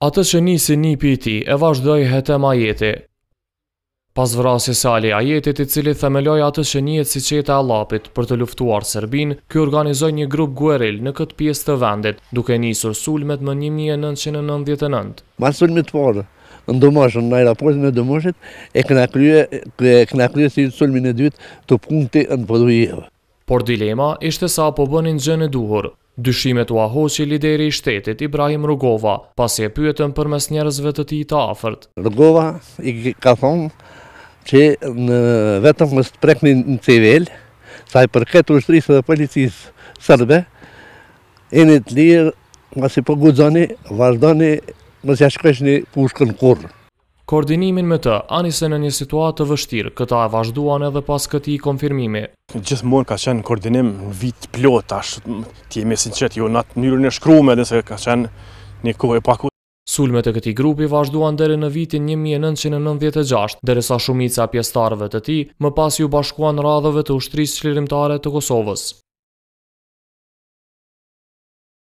Atë që nisi një piti e vazhdoj hetem ajeti. Pas vrasi sali ajetit i cili themeloj atë që njët si qeta e lapit për të luftuar Serbin, kjo organizoj një grup gueril në këtë pjesë të vendit, duke njësur sulmet më 1999. Ma sulmit parë, në dëmashën, në aeroportin e dëmashët, e këna krye si sulmin e dytë të punti në përdujeve. Por dilema ishte sa po bënin gjënë duhur, Dyshimet u ahoqi lideri i shtetit Ibrahim Rugova, pas e pyetën për mes njerëzve të ti të afert. Rugova i ka thonë që në vetëm mështë prekni në civil, saj për këtë ushtrisë dhe policisë sërbe, e një të lirë, nga si përgudzoni, po vazhdoni, mështë jashkësh një pushkën kurë koordinimin me të, anise në një situatë të vështirë, këta e vazhduan edhe pas këti konfirmimi. Gjithmonë ka qenë koordinim në vitë plot, ashtë të jemi jo në atë e shkru me dhe se ka qenë një kohë e Sulmet e këti grupi vazhduan dhere në vitin 1996, dhere sa shumica pjestarëve të ti, më pas ju bashkuan radhëve të ushtrisë qlirimtare të Kosovës.